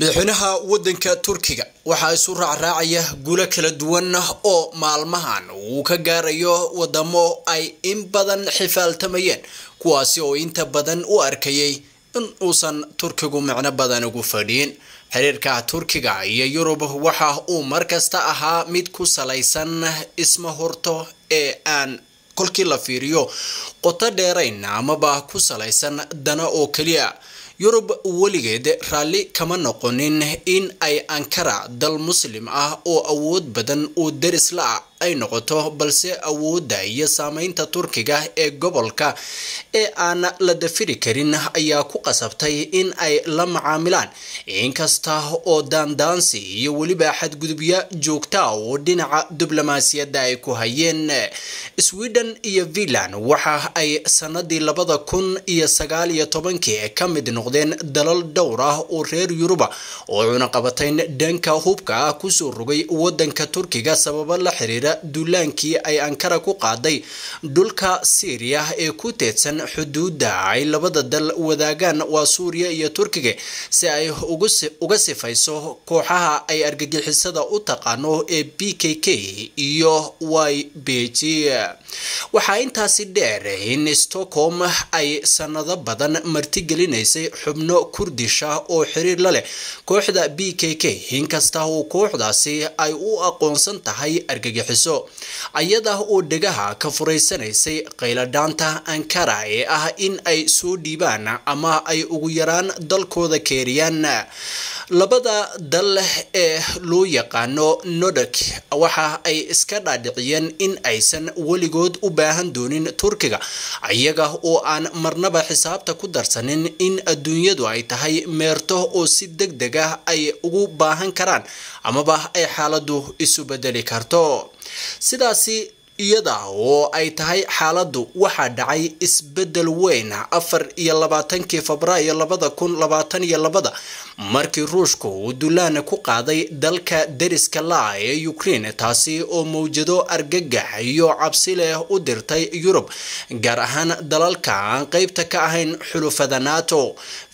madaxweynaha waddanka turkiga waxaa isu raacraacaya guulo kala duwan ah oo maalmahan uu ka gaarayo waddamo ay in badan xifaaltamayeen kuwaasi oo inta badan u arkayay in uusan turkigu micno badan ugu fadhiin xiriirka turkiga iyo yurub waxa uu mar kasta ahaa mid ku salaysan isma horto ee aan kolkii la fiiriyo qoto dheerayn amaba ku salaysan dana oo keliya yurub weligeed raalli kama noqonin in ay ankara dal muslim ah oo awood badan oo deris la-ah ay noqoto balse awoodda iyo saameynta turkiga ee gobolka ee aan la dafiri karin ayaa ku qasabtay in ay la macaamilaan inkasta oo daandaansi iyo weliba xadgudubyo joogta ah oo dhinaca diblomaasiyadda ay ku hayeen sweden iyo finland waxa ay sanadii labada kun iyo sagaal iyo tobankii ka mid noqday noqdeen dalal dhowr ah oo reer yuruba oo cunaqabateyn dhanka hubka ah kusoo rogay wadanka turkiga sababo la xiriira duulaankii ay ankara ku qaaday dhulka syriya ee ku teedsan xuduudda ay labada dal wadaagaan waa suuriya iyo turkiga si ay uga sifayso kooxaha ay argagixisada u taqaano ee b k k iyo y b g waxaa intaasi dheer in stockholm ay sannado badan martigelinaysay xubno kurdish ah oo xiriir la leh kooxda b k k inkasta oo kooxdaasi ay u aqoonsan tahay argagixiso ayada oo dhegaha ka furaysanaysay qayladhaanta ankara ee ah in ay soo dhiibaan ama ay ugu yaraan dalkooda keeriyaan labada dal ee loo yaqaano nodok waxa ay iska dhaadhiciyeen in aysan weligood u baahan doonin turkiga iyaga oo aan marnaba xisaabta ku darsanin in adduunyadu ay tahay meerto oo si deg deg ah ay ugu baahan karaan amaba ay xaaladdu isu bedeli karto sidaasi iyada oo ay tahay xaaladdu waxaa dhacay isbeddel weyn afar iyo labaatankii febraayo labada kun labaatan iyo labada markii ruushku uu dullaana ku qaaday dalka deriska laa ee ukrein taasi oo mawjado argagax iyo cabsi leh u dirtay yurub gaar ahaan dalalka aan qeybta ka ahayn xulufada nato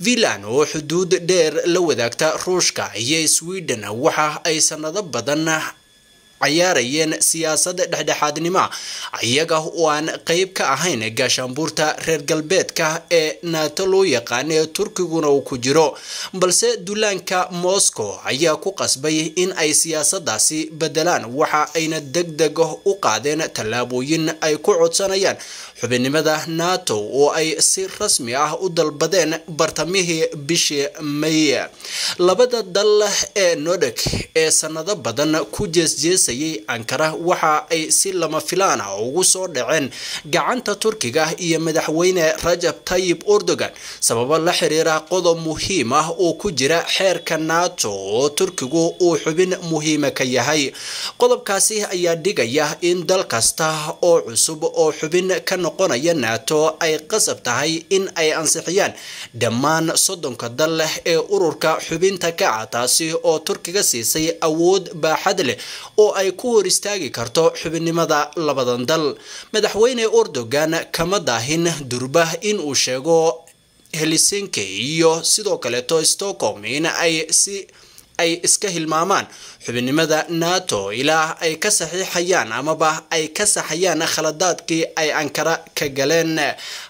finland oo xuduud dheer la wadaagta ruushka iyo swiden waxa ay sanado badan ciyaarayeen siyaasada dhexdhexaadnimo iyaga oo aan qeyb ka ahayn gaashaanbuurta reer galbeedka ee naato loo yaqaan ee turkiguna uu ku jiro balse duulaanka moscow ayaa ku qasbay in ay siyaasadaasi bedelaan waxa ayna deg deg u qaadeen tallaabooyin ay ku codsanayaan xubinnimada nato oo ay si rasmi ah u dalbadeen bartamihii bishii may labada dal ee nodek ee sannado badan ku jeesjees eedeysayay ankara waxa ay si lama filaana ah ugu soo dhaceen gacanta turkiga iyo madaxweyne rajab tayib erdogan sababo la xiriira qodob muhiim ah oo ku jira xeerka nato oo turkigu uu xubin muhiima ka yahay qodobkaasi ayaa dhigaya in dal kasta oo cusub oo xubin ka noqonaya nato ay qasab tahay in ay ansixiyaan dhammaan soddonka dal leh ee ururka xubinta kaca taasi oo turkiga siisay awood baaxad leh oo ay ku hor istaagi karto xubinimada labadan dal madaxweyne ordogan kama daahin durba in uu sheego helsinki iyo sidoo kaleeto stockholm in ay si ay iska hilmaamaan xubinimada nato ilaa ay ka saxiixayaan amaba ay ka saxayaan khaladaadkii ay ankara ka galeen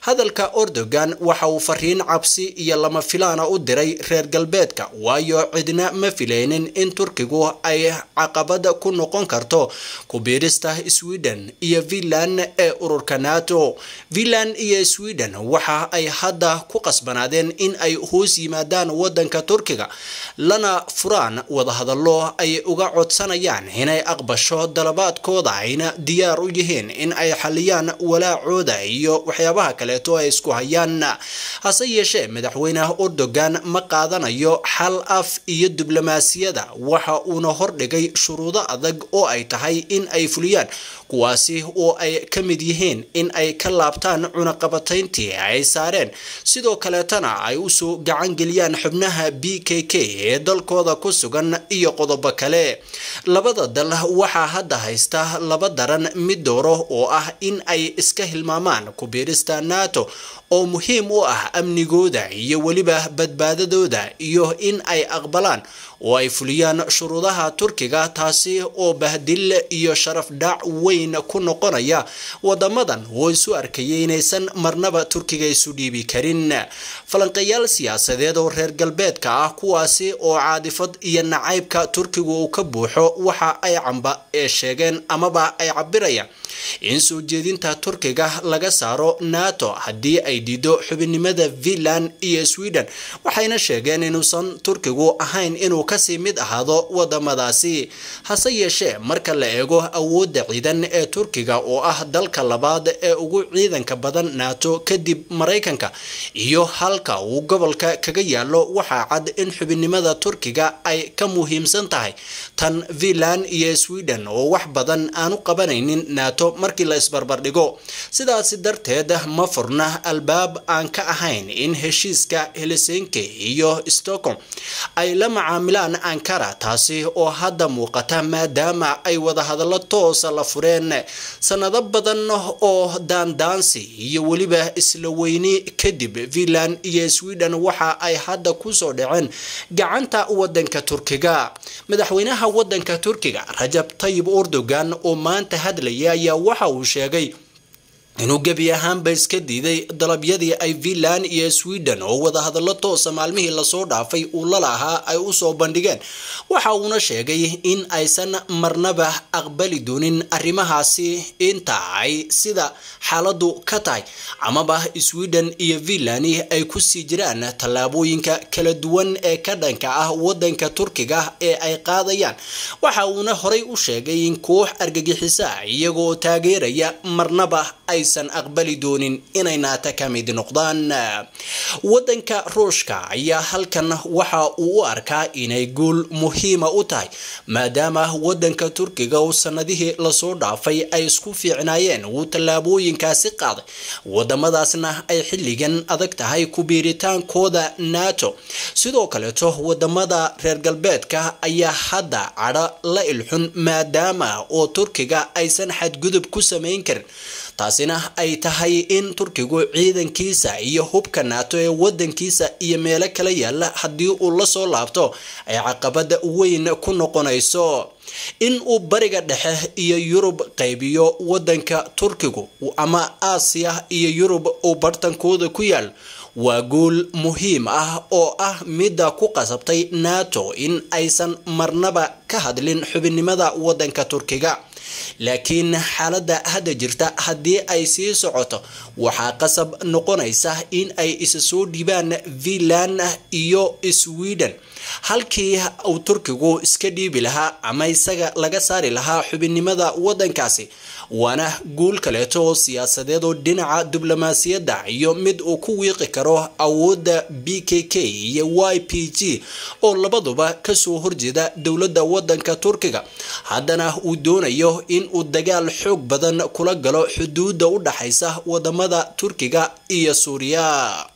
hadalka erdogan waxa uu fariin cabsi iyo lama filaana u diray reer galbeedka waayo cidna ma filaynin in turkigu ay caqabad ku noqon karto ku biirista sweden iyo finland ee ururka nato finland iyo sweden waxa ay hadda ku qasbanaadeen in ay hoos yimaadaan wadanka turkiga lana fura sudaan wadahadallo ay uga codsanayaan inay aqbasho dalabaadkooda ayna diyaar u yihiin in ay xaliyaan walaacooda iyo waxyaabaha kaleeto ay isku hayaan hase yeeshee madaxweyne erdogan ma qaadanayo xal af iyo diblomaasiyada waxa uuna hordhigay shuruudo adag oo ay tahay in ay fuliyaan kuwaasi oo ay ka mid yihiin in ay ka laabtaan cunaqabatayntii ay saareen sidoo kaleetana ay usoo gacan geliyaan xubnaha b k k ee dalkooda ku sugan iyo qodobo kale labada dal waxaa hadda haysta laba daran mid dooro oo ah in ay iska hilmaamaan ku biirista nato oo muhiim u ah amnigooda iyo weliba badbaadadooda iyo in ay aqbalaan oo ay fuliyaan shuruudaha turkiga taasi oo bahdil iyo sharaf dhac weyn ku noqonaya wadamadan oo isu arkayay inaysan marnaba turkiga isu dhiibi karin falanqeyaal siyaasadeed oo reer galbeedka ah kuwaasi oo caadifad iyo nacaybka turkigu uu ka buuxo waxa ay camba ee sheegeen amaba ay cabirayaan in soo jeedinta turkiga laga saaro nato haddii ay diido xubinimada finland iyo sweden waxayna sheegeen inuusan turkigu ahayn inuu kasii mid ahaado wadamadaasi hase yeeshee marka la eego awoodda ciidan ee turkiga oo ah dalka labaad ee ugu ciidanka badan nato kadib maraykanka iyo halka uu gobolka kaga yaalo waxaa cad in xubinimada turkiga ay ka muhiimsan tahay tan finland iyo sweden oo wax badan aanu qabanaynin nato markii la isbarbardhigo sidaasi darteed ma furna albaab aan ka ahayn in heshiiska helsinki iyo stockholm ay la macaamilaan ankara taasi oo hadda muuqata maadaama ay wadahadallo toosa la fureen sanado badan oo daandaansi iyo weliba isla weyni kadib finland iyo sweden waxa ay hadda kusoo dhaceen gacanta wadanka wadanka turkiga madaxweynaha wadanka turkiga rajab tayib erdogan oo maanta hadlaya ayaa waxa uu sheegay inuu gebi ahaanba iska diiday dalabyadii ay finland iyo swiden oo wadahadallo toosa ah maalmihii lasoo dhaafay uu la lahaa ay usoo bandhigeen waxa uuna sheegay in aysan marnaba aqbali doonin arrimahaasi inta ay sida xaaladu ka tahay amaba swiden iyo finland ay kusii jiraan tallaabooyinka kala duwan ee ka dhanka ah wadanka turkiga ee ay qaadayaan waxa uuna horay u sheegay in koox argagixisaa iyagoo taageeraya marnaba ay aysan aqbali doonin inay naata ka mid noqdaan waddanka ruushka ayaa halkan waxa uu u arkaa inay guul muhiima u tahay maadaama wadanka turkiga uu sanadihii lasoo dhaafay ay isku fiicnaayeen wuu tallaabooyinkaasi qaaday wadamadaasna ay xilligan adag tahay ku biiritaankooda naato sidoo kaleto wadamada reer galbeedka ayaa hadda cadho la ilxun maadaama oo turkiga aysan xadgudub ku samayn karin taasina ay tahay in turkigu ciidankiisa iyo hubka naato ee wadankiisa iyo meelo kala yaalla haddii uu lasoo laabto ay caqabada weyn ku noqonayso in uu bariga dhexe iyo yurub qaybiyo wadanka turkigu ama aasiya iyo yurub uu bartankooda ku yaal waa guul muhiim ah oo ah midda ku qasabtay nato in aysan marnaba ka hadlin xubinnimada waddanka turkiga laakiin xaaladda hadda jirta haddii ay sii socoto waxaa qasab noqonaysa in ay isa soo dhiibaan finland iyo sweden halkii uu turkigu iska dhiibi lahaa ama isaga laga saari lahaa xubinnimada waddankaasi waana guul kaleeto siyaasadeed oo dhinaca diblomaasiyadda iyo mid uu ku wiiqi karo awoodda b k k iyo y p g oo labaduba kasoo horjeeda dowladda waddanka turkiga haddana uu doonayo in uu dagaal xoog badan kula galo xuduudda u dhexaysa wadamada turkiga iyo suuriya